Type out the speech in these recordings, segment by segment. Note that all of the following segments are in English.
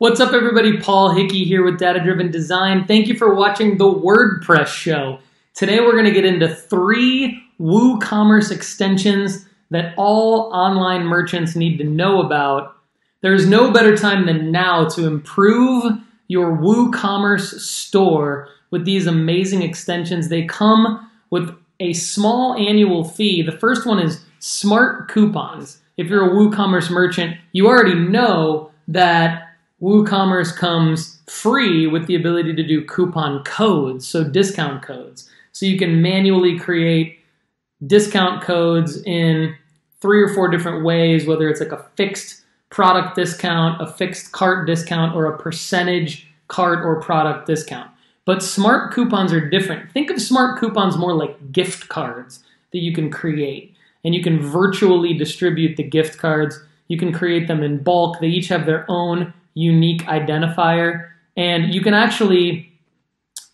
What's up, everybody? Paul Hickey here with Data Driven Design. Thank you for watching the WordPress show. Today, we're going to get into three WooCommerce extensions that all online merchants need to know about. There's no better time than now to improve your WooCommerce store with these amazing extensions. They come with a small annual fee. The first one is Smart Coupons. If you're a WooCommerce merchant, you already know that WooCommerce comes free with the ability to do coupon codes, so discount codes. So you can manually create discount codes in three or four different ways, whether it's like a fixed product discount, a fixed cart discount, or a percentage cart or product discount. But smart coupons are different. Think of smart coupons more like gift cards that you can create. And you can virtually distribute the gift cards. You can create them in bulk. They each have their own unique identifier, and you can actually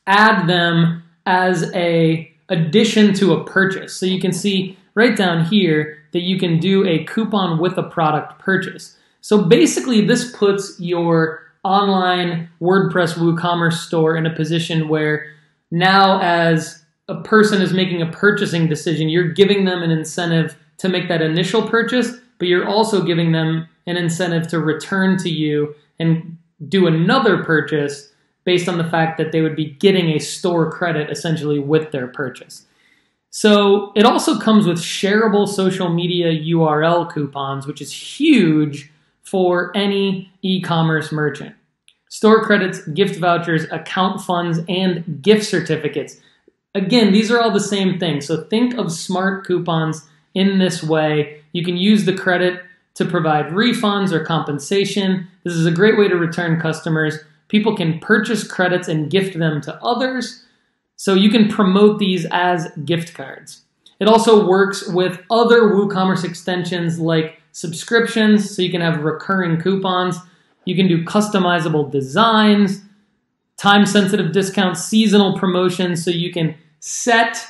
add them as a addition to a purchase. So you can see right down here that you can do a coupon with a product purchase. So basically this puts your online WordPress WooCommerce store in a position where now as a person is making a purchasing decision, you're giving them an incentive to make that initial purchase, but you're also giving them an incentive to return to you and do another purchase based on the fact that they would be getting a store credit essentially with their purchase. So it also comes with shareable social media URL coupons, which is huge for any e commerce merchant. Store credits, gift vouchers, account funds, and gift certificates. Again, these are all the same thing. So think of smart coupons in this way. You can use the credit to provide refunds or compensation. This is a great way to return customers. People can purchase credits and gift them to others. So you can promote these as gift cards. It also works with other WooCommerce extensions like subscriptions, so you can have recurring coupons. You can do customizable designs, time sensitive discounts, seasonal promotions, so you can set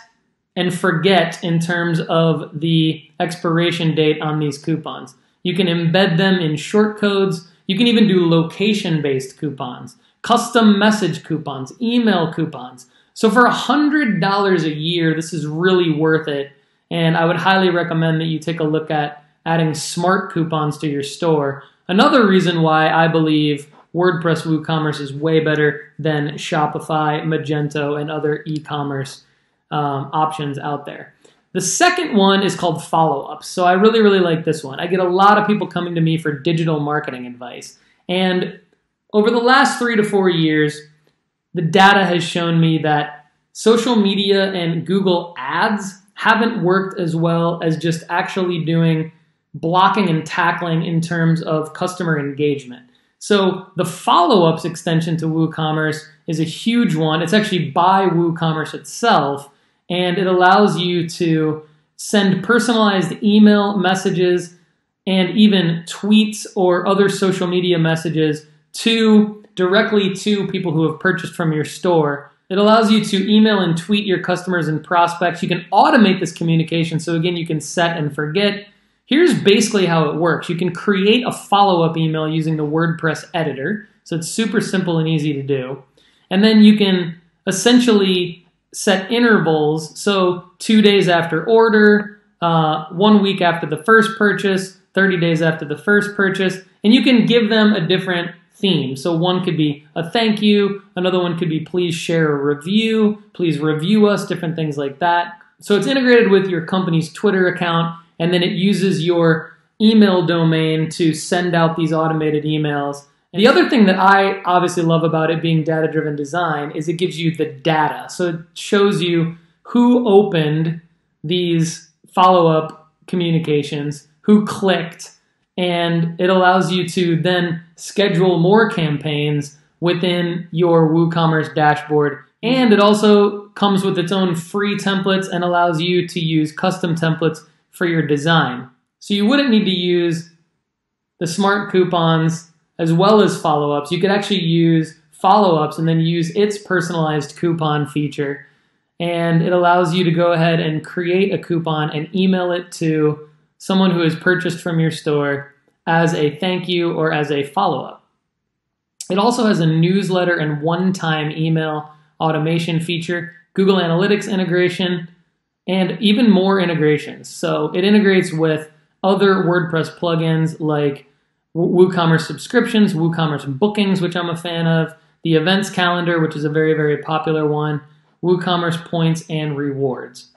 and forget in terms of the expiration date on these coupons. You can embed them in short codes. You can even do location-based coupons, custom message coupons, email coupons. So for $100 a year, this is really worth it. And I would highly recommend that you take a look at adding smart coupons to your store. Another reason why I believe WordPress WooCommerce is way better than Shopify, Magento, and other e-commerce um, options out there. The second one is called follow ups So I really, really like this one. I get a lot of people coming to me for digital marketing advice. And over the last three to four years, the data has shown me that social media and Google ads haven't worked as well as just actually doing blocking and tackling in terms of customer engagement. So the follow-ups extension to WooCommerce is a huge one. It's actually by WooCommerce itself and it allows you to send personalized email messages and even tweets or other social media messages to directly to people who have purchased from your store. It allows you to email and tweet your customers and prospects. You can automate this communication. So again, you can set and forget. Here's basically how it works. You can create a follow-up email using the WordPress editor. So it's super simple and easy to do. And then you can essentially set intervals. So two days after order, uh, one week after the first purchase, 30 days after the first purchase, and you can give them a different theme. So one could be a thank you, another one could be please share a review, please review us, different things like that. So it's integrated with your company's Twitter account, and then it uses your email domain to send out these automated emails the other thing that I obviously love about it being data driven design is it gives you the data. So it shows you who opened these follow up communications, who clicked, and it allows you to then schedule more campaigns within your WooCommerce dashboard. And it also comes with its own free templates and allows you to use custom templates for your design. So you wouldn't need to use the smart coupons as well as follow ups. You could actually use follow ups and then use its personalized coupon feature. And it allows you to go ahead and create a coupon and email it to someone who has purchased from your store as a thank you or as a follow up. It also has a newsletter and one time email automation feature, Google Analytics integration, and even more integrations. So it integrates with other WordPress plugins like WooCommerce subscriptions, WooCommerce bookings, which I'm a fan of, the events calendar, which is a very, very popular one, WooCommerce points, and rewards.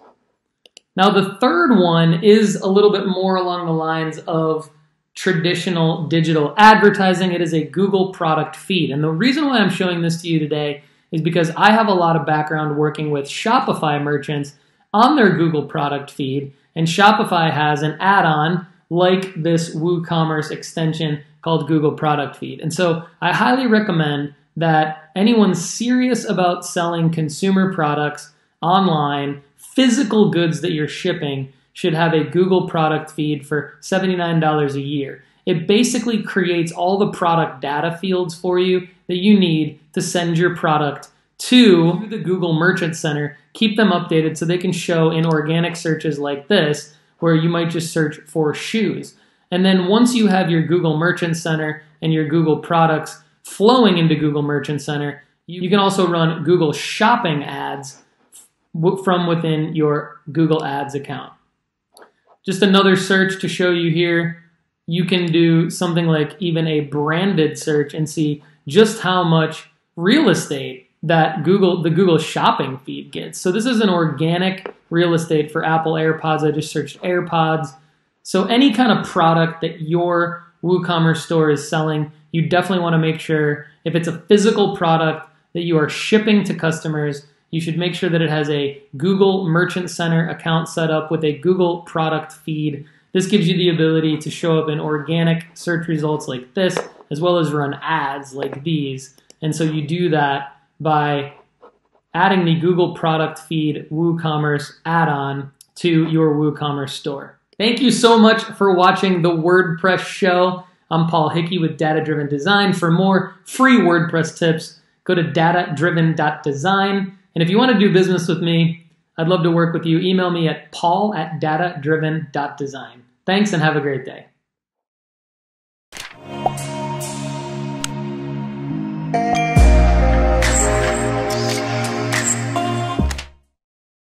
Now, the third one is a little bit more along the lines of traditional digital advertising. It is a Google product feed. And the reason why I'm showing this to you today is because I have a lot of background working with Shopify merchants on their Google product feed. And Shopify has an add on like this WooCommerce extension called Google Product Feed. And so I highly recommend that anyone serious about selling consumer products online, physical goods that you're shipping, should have a Google Product Feed for $79 a year. It basically creates all the product data fields for you that you need to send your product to the Google Merchant Center, keep them updated so they can show in organic searches like this where you might just search for shoes. And then once you have your Google Merchant Center and your Google products flowing into Google Merchant Center, you can also run Google Shopping ads from within your Google Ads account. Just another search to show you here. You can do something like even a branded search and see just how much real estate that Google the Google shopping feed gets. So this is an organic real estate for Apple AirPods. I just searched AirPods. So any kind of product that your WooCommerce store is selling, you definitely want to make sure if it's a physical product that you are shipping to customers, you should make sure that it has a Google Merchant Center account set up with a Google product feed. This gives you the ability to show up in organic search results like this, as well as run ads like these. And so you do that by adding the Google product feed WooCommerce add-on to your WooCommerce store. Thank you so much for watching the WordPress show. I'm Paul Hickey with Data Driven Design. For more free WordPress tips, go to datadriven.design. And if you want to do business with me, I'd love to work with you. Email me at paul at datadriven.design. Thanks and have a great day.